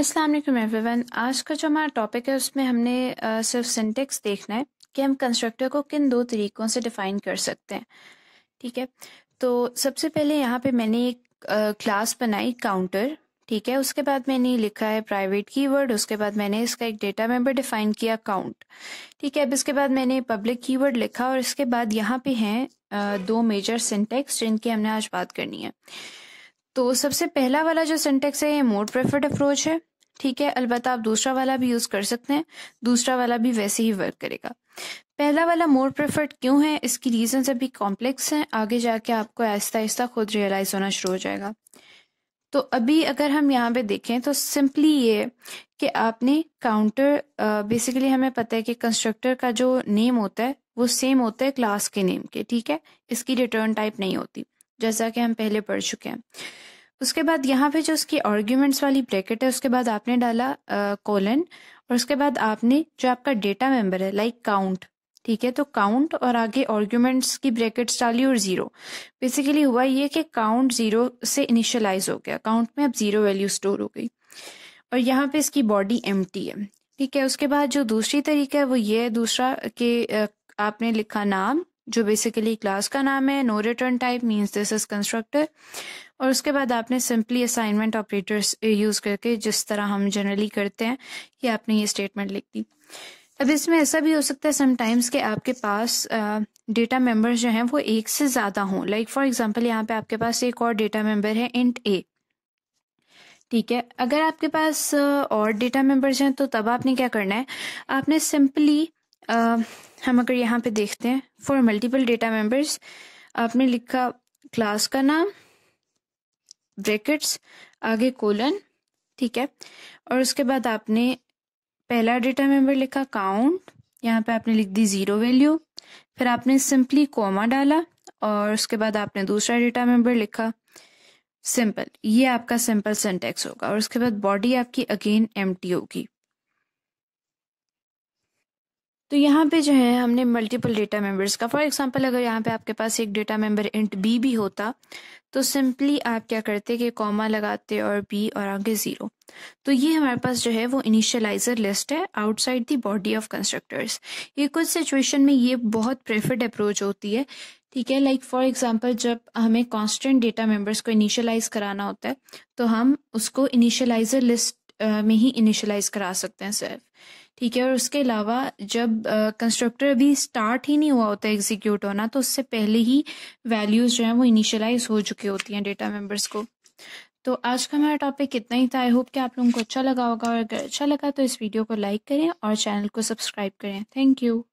अस्सलाम वालेकुम एवरीवन आज का जो हमारा टॉपिक है उसमें हमने सिर्फ सिंटेक्स देखना है कि हम कंस्ट्रक्टर को किन दो तरीक़ों से डिफ़ाइन कर सकते हैं ठीक है तो सबसे पहले यहाँ पे मैंने एक क्लास बनाई काउंटर ठीक है उसके बाद मैंने लिखा है प्राइवेट कीवर्ड उसके बाद मैंने इसका एक डेटा मेंबर डिफाइन किया काउंट ठीक है अब इसके बाद मैंने पब्लिक कीवर्ड लिखा और इसके बाद यहाँ पे हैं दो मेजर सिंटेक्स जिनकी हमने आज बात करनी है तो सबसे पहला वाला जो सेंटेक्स है ये मोड प्रेफर्ड अप्रोच है ठीक है अलबत्त आप दूसरा वाला भी यूज़ कर सकते हैं दूसरा वाला भी वैसे ही वर्क करेगा पहला वाला मोर प्रेफर्ड क्यों है इसकी रीजन अभी कॉम्प्लेक्स हैं आगे जाके आपको आहिस्ता आहिस्ता खुद रियलाइज होना शुरू हो जाएगा तो अभी अगर हम यहाँ पे देखें तो सिंपली ये कि आपने काउंटर बेसिकली हमें पता है कि कंस्ट्रक्टर का जो नेम होता है वो सेम होता है क्लास के नेम के ठीक है इसकी रिटर्न टाइप नहीं होती जैसा कि हम पहले पढ़ चुके हैं उसके बाद यहाँ पे जो उसकी आर्ग्यूमेंट्स वाली ब्रैकेट है उसके बाद आपने डाला कोलन और उसके बाद आपने जो आपका डेटा मेंबर है लाइक काउंट ठीक है तो काउंट और आगे आर्ग्यूमेंट्स की ब्रैकेट्स डाली और जीरो बेसिकली हुआ ये कि काउंट जीरो से इनिशियलाइज हो गया काउंट में अब जीरो वैल्यू स्टोर हो गई और यहाँ पे इसकी बॉडी एम है ठीक है उसके बाद जो दूसरी तरीका है वो ये है दूसरा कि आपने लिखा नाम जो बेसिकली क्लास का नाम है no return type means this is constructor और उसके बाद आपने सिंपली असाइनमेंट ऑपरेटर्स यूज़ करके जिस तरह हम जनरली करते हैं कि आपने ये स्टेटमेंट लिख दी अब इसमें ऐसा भी हो सकता है समटाइम्स के आपके पास डेटा uh, मेंबर्स जो हैं वो एक से ज़्यादा हों लाइक फॉर एग्जाम्पल यहाँ पे आपके पास एक और डेटा मेंबर है इंट ए ठीक है अगर आपके पास uh, और डेटा मेंबर्स हैं तो तब आपने क्या करना है आपने सिंपली uh, हम अगर यहाँ पे देखते हैं फॉर मल्टीपल डेटा मेंबर्स आपने लिखा क्लास का नाम ब्रैकेट्स आगे कोलन ठीक है और उसके बाद आपने पहला डेटा मेंबर लिखा काउंट यहाँ पे आपने लिख दी ज़ीरो वैल्यू फिर आपने सिंपली कोमा डाला और उसके बाद आपने दूसरा डेटा मेंबर लिखा सिंपल ये आपका सिंपल सेंटेक्स होगा और उसके बाद बॉडी आपकी अगेन एम्प्टी होगी तो यहाँ पे जो है हमने मल्टीपल डेटा मेंबर्स का फॉर एग्जांपल अगर यहाँ पे आपके पास एक डेटा मेंबर इंट बी भी होता तो सिंपली आप क्या करते कि कॉमा लगाते और बी और आगे ज़ीरो तो ये हमारे पास जो है वो इनिशियलाइजर लिस्ट है outside the body of constructors ये कुछ सिचुएशन में ये बहुत प्रेफर्ड अप्रोच होती है ठीक है लाइक फॉर एग्जाम्पल जब हमें कॉन्स्टेंट डेटा मेंबर्स को इनिशियलाइज कराना होता है तो हम उसको इनिशियलाइजर लिस्ट में ही इनिशियलाइज करा सकते हैं सिर्फ ठीक है और उसके अलावा जब कंस्ट्रक्टर अभी स्टार्ट ही नहीं हुआ होता एग्जीक्यूट होना तो उससे पहले ही वैल्यूज़ जो हैं वो इनिशलाइज हो चुकी होती हैं डेटा मेम्बर्स को तो आज का हमारा टॉपिक इतना ही था आई होप कि आप लोगों को अच्छा लगा होगा और अगर अच्छा लगा तो इस वीडियो को लाइक करें और चैनल को सब्सक्राइब करें थैंक यू